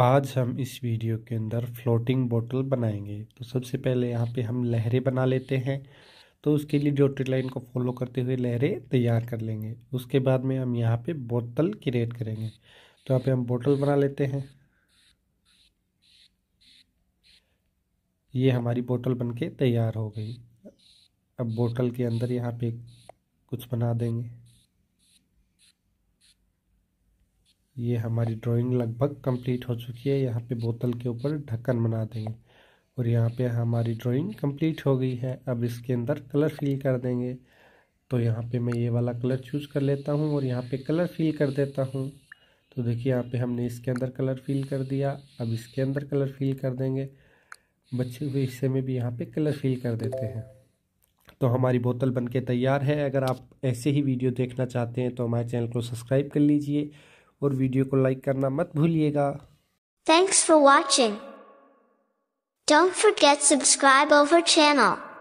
आज हम इस वीडियो के अंदर फ्लोटिंग बोतल बनाएंगे तो सबसे पहले यहाँ पे हम लहरें बना लेते हैं तो उसके लिए डॉटेड लाइन को फॉलो करते हुए लहरें तैयार कर लेंगे उसके बाद में हम यहाँ पे बोतल क्रिएट करेंगे तो यहाँ पे हम बोतल बना लेते हैं ये हमारी बोतल बनके तैयार हो गई अब बोतल के अंदर यहाँ पे कुछ बना देंगे ये हमारी ड्राइंग लगभग कंप्लीट हो चुकी है यहाँ पे बोतल के ऊपर ढक्कन बना देंगे और यहाँ पे हमारी ड्राइंग कंप्लीट हो गई है अब इसके अंदर कलर फिल कर देंगे तो यहाँ पे मैं ये वाला कलर चूज़ कर लेता हूँ और यहाँ पे कलर फिल कर देता हूँ तो देखिए यहाँ पे हमने इसके अंदर कलर फिल कर दिया अब इसके अंदर कलर फिल कर देंगे बच्चे हुए हिस्से में भी यहाँ पर कलर फिल कर देते हैं तो हमारी बोतल बन तैयार है अगर आप ऐसे ही वीडियो देखना चाहते हैं तो हमारे चैनल को सब्सक्राइब कर लीजिए और वीडियो को लाइक करना मत भूलिएगा thanks for watching don't forget subscribe our channel